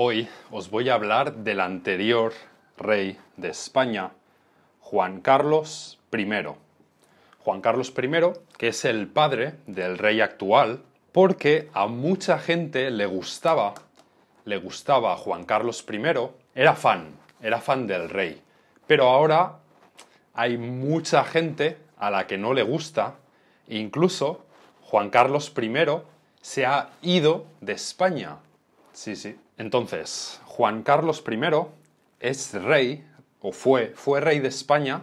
Hoy os voy a hablar del anterior rey de España, Juan Carlos I. Juan Carlos I, que es el padre del rey actual, porque a mucha gente le gustaba, le gustaba a Juan Carlos I, era fan, era fan del rey. Pero ahora hay mucha gente a la que no le gusta, incluso Juan Carlos I se ha ido de España. Sí, sí, entonces, Juan Carlos I es rey, o fue, fue rey de España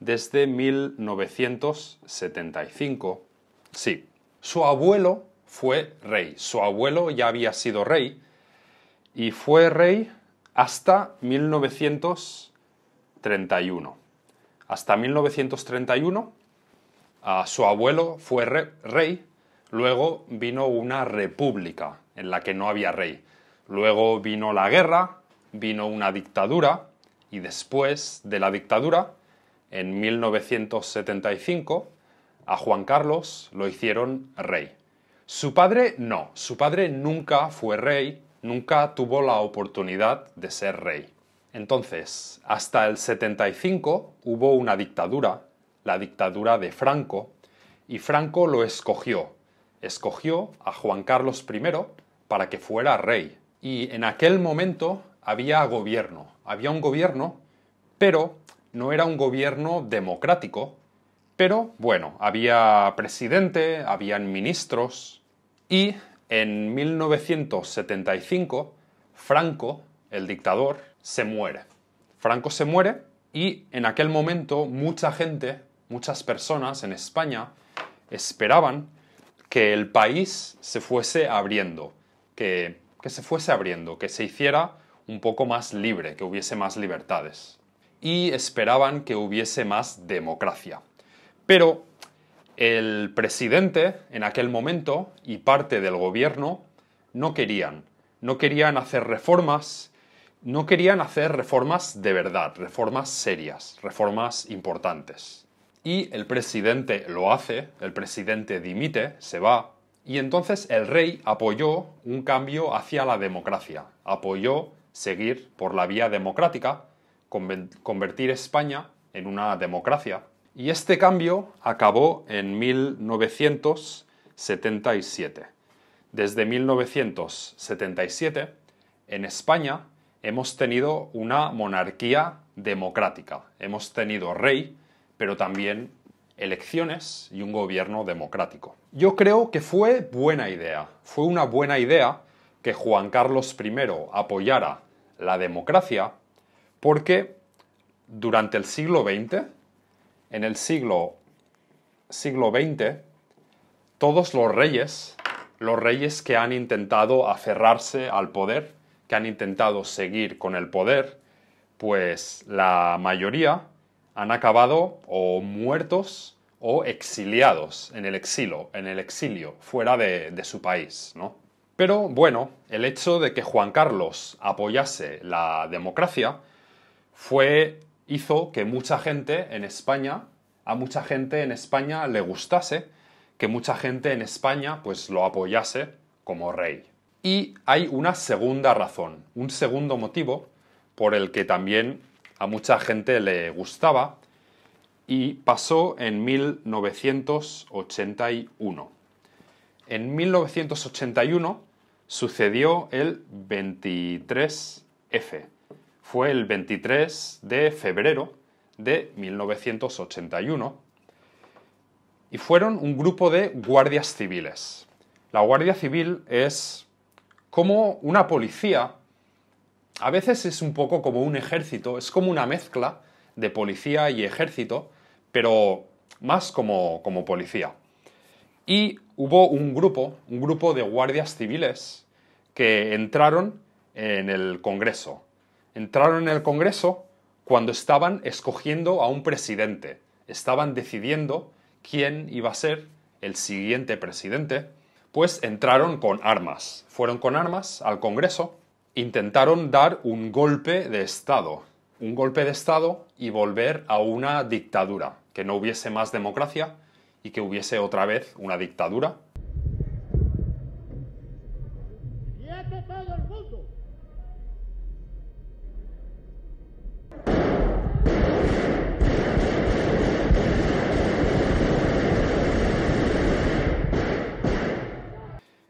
desde 1975. Sí, su abuelo fue rey, su abuelo ya había sido rey y fue rey hasta 1931. Hasta 1931 ah, su abuelo fue rey, luego vino una república en la que no había rey. Luego vino la guerra, vino una dictadura y después de la dictadura, en 1975, a Juan Carlos lo hicieron rey. Su padre no, su padre nunca fue rey, nunca tuvo la oportunidad de ser rey. Entonces, hasta el 75 hubo una dictadura, la dictadura de Franco, y Franco lo escogió, escogió a Juan Carlos I para que fuera rey. Y en aquel momento había gobierno, había un gobierno, pero no era un gobierno democrático, pero bueno, había presidente, habían ministros y en 1975 Franco, el dictador, se muere. Franco se muere y en aquel momento mucha gente, muchas personas en España esperaban que el país se fuese abriendo, que que se fuese abriendo, que se hiciera un poco más libre, que hubiese más libertades. Y esperaban que hubiese más democracia. Pero el presidente en aquel momento y parte del gobierno no querían, no querían hacer reformas, no querían hacer reformas de verdad, reformas serias, reformas importantes. Y el presidente lo hace, el presidente dimite, se va, y entonces el rey apoyó un cambio hacia la democracia, apoyó seguir por la vía democrática, convertir España en una democracia. Y este cambio acabó en 1977. Desde 1977, en España hemos tenido una monarquía democrática. Hemos tenido rey, pero también elecciones y un gobierno democrático. Yo creo que fue buena idea, fue una buena idea que Juan Carlos I apoyara la democracia porque durante el siglo XX, en el siglo, siglo XX, todos los reyes, los reyes que han intentado aferrarse al poder, que han intentado seguir con el poder, pues la mayoría han acabado o muertos o exiliados en el exilio, en el exilio, fuera de, su país, ¿no? Pero bueno, el hecho de que Juan Carlos apoyase la democracia fue hizo que mucha gente en España, a mucha gente en España le gustase, que mucha gente en España pues lo apoyase como rey. Y hay una segunda razón, un segundo motivo por el que también a mucha gente le gustaba y pasó en 1981. En 1981 sucedió el 23F. Fue el 23 de febrero de 1981 y fueron un grupo de guardias civiles. La Guardia Civil es como una policía a veces es un poco como un ejército, es como una mezcla de policía y ejército, pero más como, como policía. Y hubo un grupo, un grupo de guardias civiles que entraron en el Congreso. Entraron en el Congreso cuando estaban escogiendo a un presidente, estaban decidiendo quién iba a ser el siguiente presidente, pues entraron con armas. Fueron con armas al Congreso intentaron dar un golpe de Estado, un golpe de Estado y volver a una dictadura, que no hubiese más democracia y que hubiese otra vez una dictadura. Este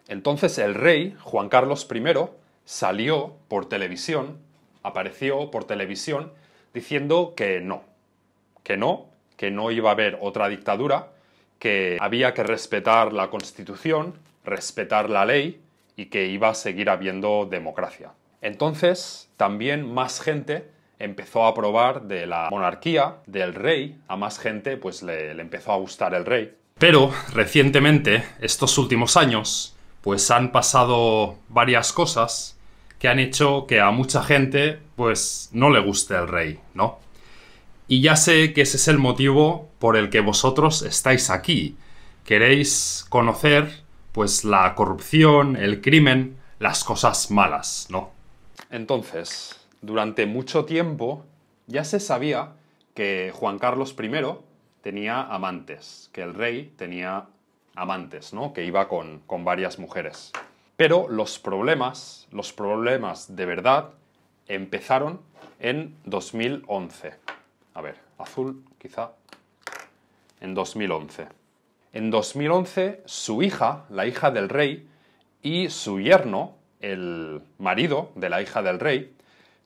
Entonces el rey, Juan Carlos I, salió por televisión, apareció por televisión diciendo que no, que no, que no iba a haber otra dictadura, que había que respetar la constitución, respetar la ley y que iba a seguir habiendo democracia. Entonces, también más gente empezó a aprobar de la monarquía, del rey, a más gente pues le empezó a gustar el rey. Pero recientemente, estos últimos años, pues han pasado varias cosas que han hecho que a mucha gente pues no le guste el rey, ¿no? Y ya sé que ese es el motivo por el que vosotros estáis aquí. Queréis conocer pues la corrupción, el crimen, las cosas malas, ¿no? Entonces, durante mucho tiempo ya se sabía que Juan Carlos I tenía amantes, que el rey tenía amantes, ¿no? Que iba con, con varias mujeres. Pero los problemas, los problemas de verdad, empezaron en 2011. A ver, azul quizá. En 2011. En 2011 su hija, la hija del rey, y su yerno, el marido de la hija del rey,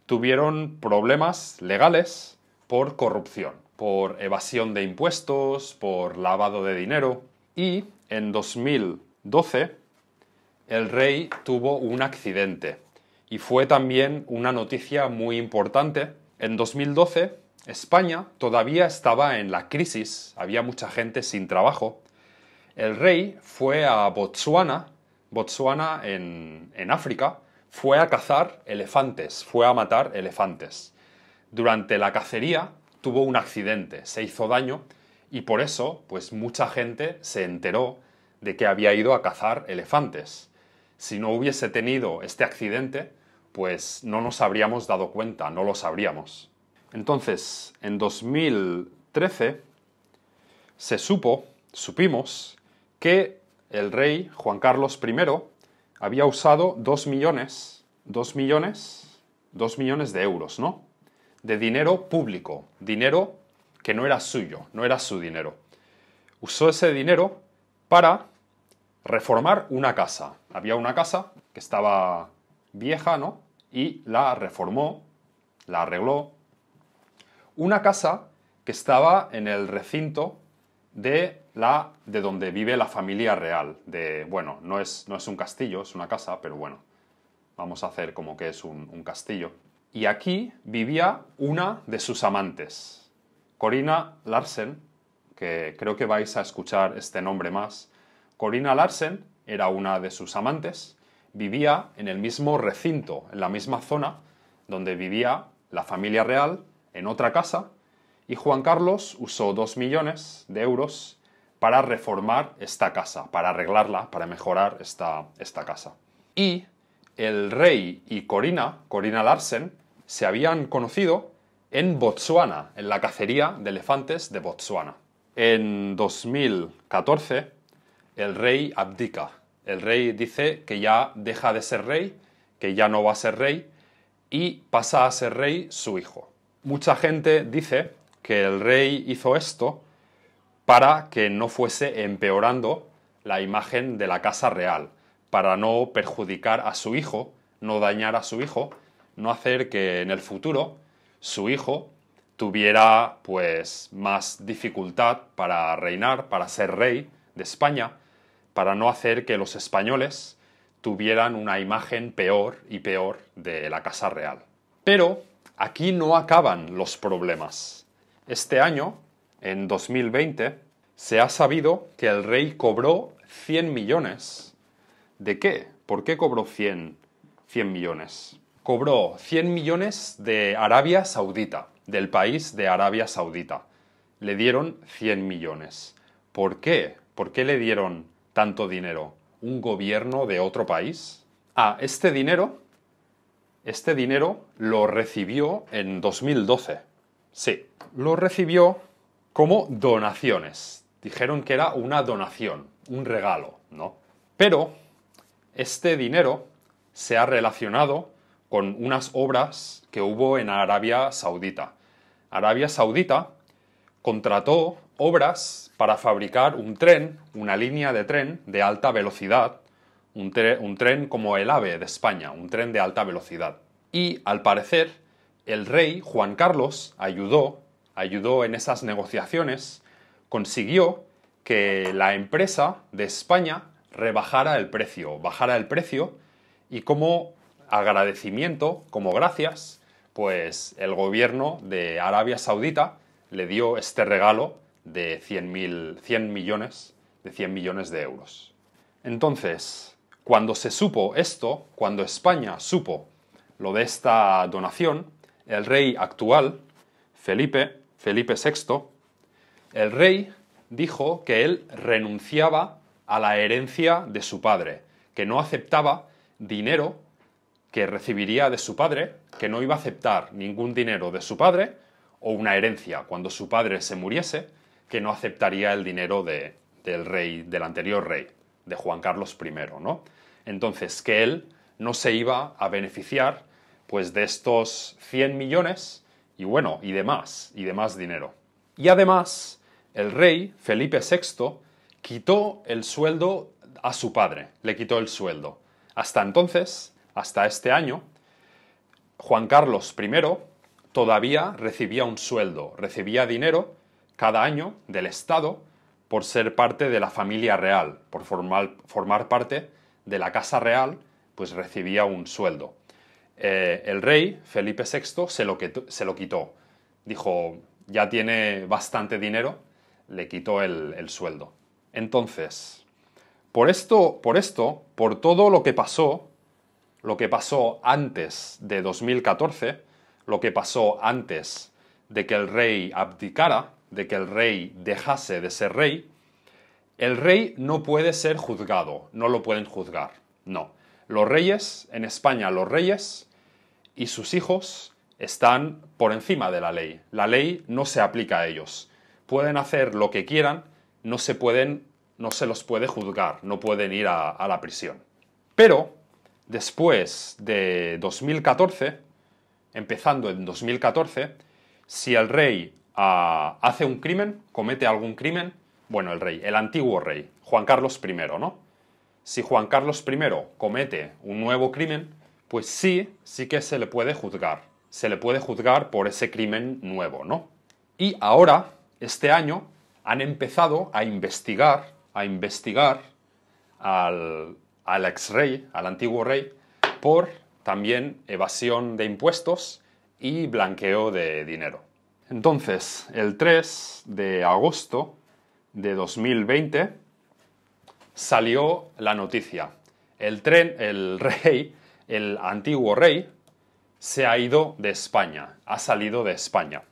tuvieron problemas legales por corrupción, por evasión de impuestos, por lavado de dinero, y en 2012 el rey tuvo un accidente y fue también una noticia muy importante. En 2012 España todavía estaba en la crisis, había mucha gente sin trabajo. El rey fue a Botsuana, Botsuana en, en África, fue a cazar elefantes, fue a matar elefantes. Durante la cacería tuvo un accidente, se hizo daño y por eso, pues mucha gente se enteró de que había ido a cazar elefantes. Si no hubiese tenido este accidente, pues no nos habríamos dado cuenta, no lo sabríamos. Entonces, en 2013 se supo, supimos, que el rey Juan Carlos I había usado 2 millones, dos millones, dos millones de euros, ¿no? De dinero público, dinero que no era suyo, no era su dinero. Usó ese dinero para reformar una casa. Había una casa que estaba vieja, ¿no? Y la reformó, la arregló. Una casa que estaba en el recinto de la de donde vive la familia real, de bueno, no es, no es un castillo, es una casa, pero bueno, vamos a hacer como que es un castillo. Y aquí vivía una de sus amantes, Corina Larsen, que creo que vais a escuchar este nombre más, Corina Larsen era una de sus amantes, vivía en el mismo recinto, en la misma zona donde vivía la familia real, en otra casa, y Juan Carlos usó dos millones de euros para reformar esta casa, para arreglarla, para mejorar esta, esta casa. Y el rey y Corina, Corina Larsen, se habían conocido en Botsuana, en la cacería de elefantes de Botsuana. En 2014, el rey abdica. El rey dice que ya deja de ser rey, que ya no va a ser rey, y pasa a ser rey su hijo. Mucha gente dice que el rey hizo esto para que no fuese empeorando la imagen de la casa real, para no perjudicar a su hijo, no dañar a su hijo, no hacer que en el futuro su hijo tuviera pues más dificultad para reinar, para ser rey de España, para no hacer que los españoles tuvieran una imagen peor y peor de la Casa Real. Pero aquí no acaban los problemas. Este año, en 2020, se ha sabido que el rey cobró 100 millones. ¿De qué? ¿Por qué cobró 100, 100 millones? cobró 100 millones de Arabia Saudita, del país de Arabia Saudita. Le dieron 100 millones. ¿Por qué? ¿Por qué le dieron tanto dinero? ¿Un gobierno de otro país? Ah, este dinero, este dinero lo recibió en 2012. Sí, lo recibió como donaciones. Dijeron que era una donación, un regalo, ¿no? Pero este dinero se ha relacionado con unas obras que hubo en Arabia Saudita. Arabia Saudita contrató obras para fabricar un tren, una línea de tren de alta velocidad, un, tren como el AVE de España, un tren de alta velocidad. Y al parecer, el rey Juan Carlos ayudó, ayudó en esas negociaciones, consiguió que la empresa de España rebajara el precio, bajara el precio, y como agradecimiento, como gracias, pues el gobierno de Arabia Saudita le dio este regalo de 100, millones, de 100 millones de euros. Entonces, cuando se supo esto, cuando España supo lo de esta donación, el rey actual, Felipe, Felipe VI, el rey dijo que él renunciaba a la herencia de su padre, que no aceptaba dinero que recibiría de su padre, que no iba a aceptar ningún dinero de su padre, o una herencia cuando su padre se muriese, que no aceptaría el dinero del rey, del anterior rey, de Juan Carlos I, ¿no? Entonces, que él no se iba a beneficiar, pues, de estos 100 millones y bueno, y demás, y demás dinero. Y además, el rey, Felipe VI, quitó el sueldo a su padre, le quitó el sueldo. Hasta entonces, hasta este año, Juan Carlos I todavía recibía un sueldo, recibía dinero cada año del Estado por ser parte de la familia real, por formar, parte de la Casa Real, pues recibía un sueldo. Eh, el rey, Felipe VI, se lo, quitó, Dijo, ya tiene bastante dinero, le quitó el, el sueldo. Entonces, por esto, por esto, por todo lo que pasó, lo que pasó antes de 2014, lo que pasó antes de que el rey abdicara, de que el rey dejase de ser rey, el rey no puede ser juzgado, no lo pueden juzgar, no. Los reyes, en España los reyes y sus hijos están por encima de la ley. La ley no se aplica a ellos. Pueden hacer lo que quieran, no se pueden, no se los puede juzgar, no pueden ir a, a la prisión. Pero después de 2014, empezando en 2014, si el rey ah, hace un crimen, comete algún crimen, bueno, el rey, el antiguo rey, Juan Carlos I, ¿no? Si Juan Carlos I comete un nuevo crimen, pues sí, sí que se le puede juzgar. Se le puede juzgar por ese crimen nuevo, ¿no? Y ahora, este año, han empezado a investigar, a investigar al al ex rey, al antiguo rey, por también evasión de impuestos y blanqueo de dinero. Entonces, el 3 de agosto de 2020 salió la noticia. El, tren, el rey, el antiguo rey, se ha ido de España, ha salido de España.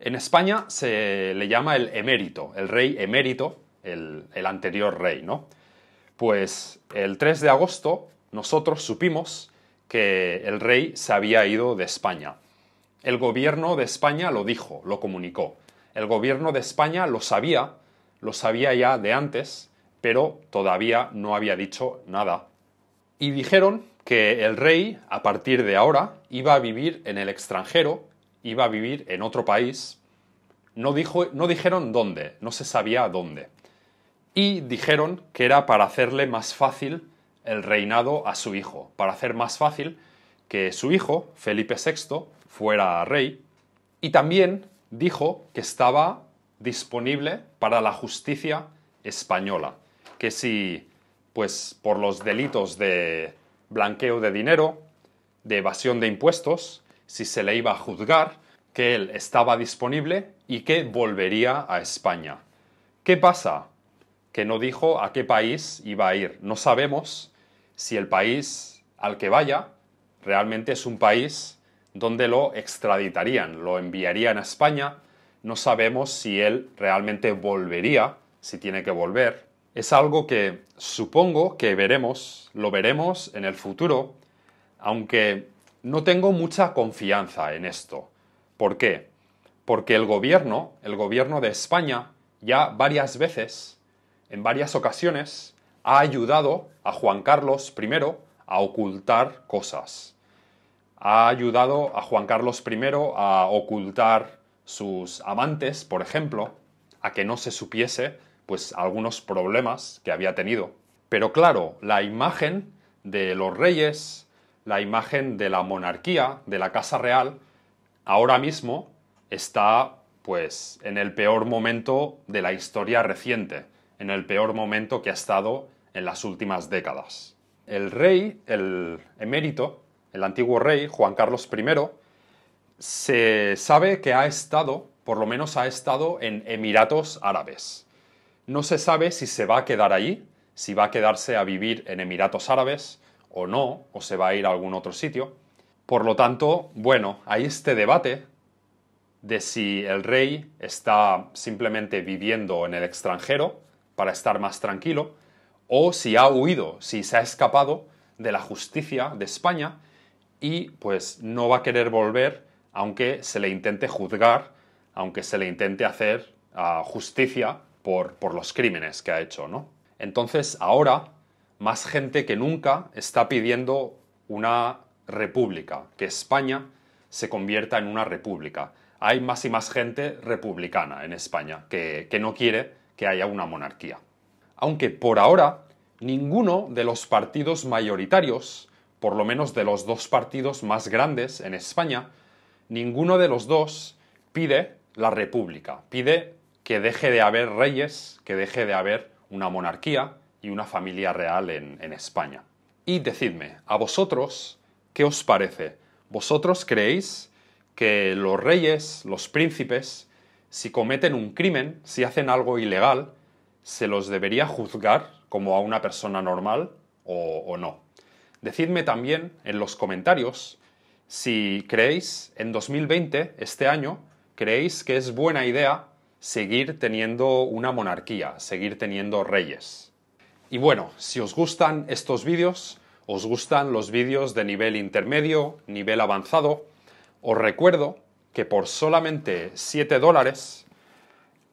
En España se le llama el emérito, el rey emérito, el, el anterior rey, ¿no? Pues el 3 de agosto nosotros supimos que el rey se había ido de España. El gobierno de España lo dijo, lo comunicó. El gobierno de España lo sabía, lo sabía ya de antes, pero todavía no había dicho nada. Y dijeron que el rey, a partir de ahora, iba a vivir en el extranjero, iba a vivir en otro país. No, no dijeron dónde, no se sabía dónde y dijeron que era para hacerle más fácil el reinado a su hijo, para hacer más fácil que su hijo, Felipe VI, fuera rey, y también dijo que estaba disponible para la justicia española, que si, pues por los delitos de blanqueo de dinero, de evasión de impuestos, si se le iba a juzgar, que él estaba disponible y que volvería a España. ¿Qué pasa? que no dijo a qué país iba a ir. No sabemos si el país al que vaya realmente es un país donde lo extraditarían, lo enviarían a España. No sabemos si él realmente volvería, si tiene que volver. Es algo que supongo que veremos, lo veremos en el futuro, aunque no tengo mucha confianza en esto. ¿Por qué? Porque el gobierno, el gobierno de España, ya varias veces en varias ocasiones ha ayudado a Juan Carlos I a ocultar cosas. Ha ayudado a Juan Carlos I a ocultar sus amantes, por ejemplo, a que no se supiese pues algunos problemas que había tenido. Pero claro, la imagen de los reyes, la imagen de la monarquía, de la casa real, ahora mismo está pues en el peor momento de la historia reciente en el peor momento que ha estado en las últimas décadas. El rey, el emérito, el antiguo rey, Juan Carlos I, se sabe que ha estado, por lo menos ha estado en Emiratos Árabes. No se sabe si se va a quedar allí, si va a quedarse a vivir en Emiratos Árabes o no, o se va a ir a algún otro sitio. Por lo tanto, bueno, hay este debate de si el rey está simplemente viviendo en el extranjero para estar más tranquilo, o si ha huido, si se ha escapado de la justicia de España y pues no va a querer volver aunque se le intente juzgar, aunque se le intente hacer ah, justicia por, por los crímenes que ha hecho, ¿no? Entonces ahora más gente que nunca está pidiendo una república, que España se convierta en una república. Hay más y más gente republicana en España que, que no quiere que haya una monarquía. Aunque por ahora ninguno de los partidos mayoritarios, por lo menos de los dos partidos más grandes en España, ninguno de los dos pide la república, pide que deje de haber reyes, que deje de haber una monarquía y una familia real en, en España. Y decidme, ¿a vosotros qué os parece? ¿Vosotros creéis que los reyes, los príncipes, si cometen un crimen, si hacen algo ilegal, ¿se los debería juzgar como a una persona normal o, no? Decidme también en los comentarios si creéis en 2020, este año, creéis que es buena idea seguir teniendo una monarquía, seguir teniendo reyes. Y bueno, si os gustan estos vídeos, os gustan los vídeos de nivel intermedio, nivel avanzado, os recuerdo que por solamente 7 dólares,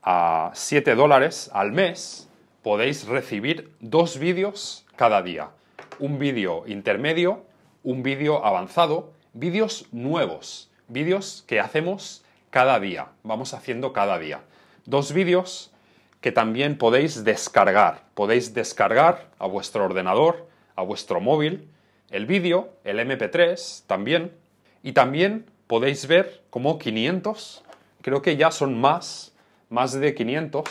a 7 dólares al mes, podéis recibir dos vídeos cada día. Un vídeo intermedio, un vídeo avanzado, vídeos nuevos, vídeos que hacemos cada día, vamos haciendo cada día. Dos vídeos que también podéis descargar. Podéis descargar a vuestro ordenador, a vuestro móvil, el vídeo, el MP3 también. Y también podéis ver como 500, creo que ya son más, más de 500,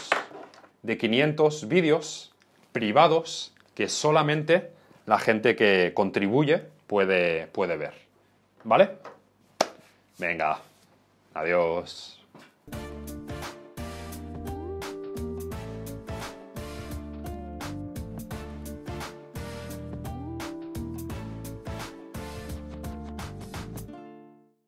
de 500 vídeos privados que solamente la gente que contribuye puede, puede ver. ¿Vale? Venga, adiós.